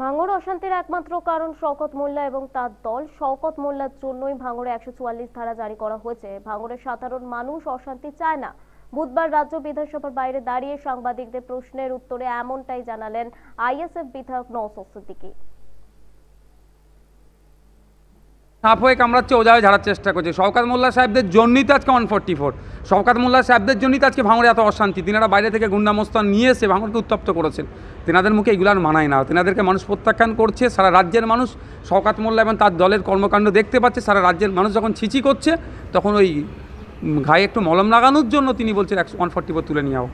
ভাঙর অশান্তির একমাত্র কারণ শওকত মোল্লা এবং তার দল শওকত মোল্লার জন্যই ভাঙরে একশো চুয়াল্লিশ ধারা জারি করা হয়েছে ভাঙরের সাধারণ মানুষ অশান্তি চায় না বুধবার রাজ্য বিধানসভার বাইরে দাঁড়িয়ে সাংবাদিকদের প্রশ্নের উত্তরে এমনটাই জানালেন আইএসএফ বিধায়ক নওসর সিদ্দিকী সাপ হয়ে কামড়াচ্ছে ওজা ঝাড়ার চেষ্টা করছে শওকাত মোল্লা সাহেবদের জন্যই তো আজকে one forty four Shaukat Mollah সাহেবদের জন্যই তো আজকে ভাঙড়ে এত অশান্তি তিনারা বাইরে থেকে গুন্ডামস্তান নিয়ে এসে ভাঙড়কে উত্তপ্ত করেছেন তেনাদের মুখে এগুলার মানায় না তেনাদেরকে মানুষ প্রত্যাখ্যান করছে সারা রাজ্যের মানুষ শওকাত মোল্লা এবং তার দলের কর্মকাণ্ড দেখতে পাচ্ছে সারা রাজ্যের মানুষ যখন ছিচি করছে তখন ওই ঘায়ে একটু মলম লাগানোর জন্য তিনি বলছেন একশো ওয়ান ফোর্টি ফোর তুলে নেওয়া হোক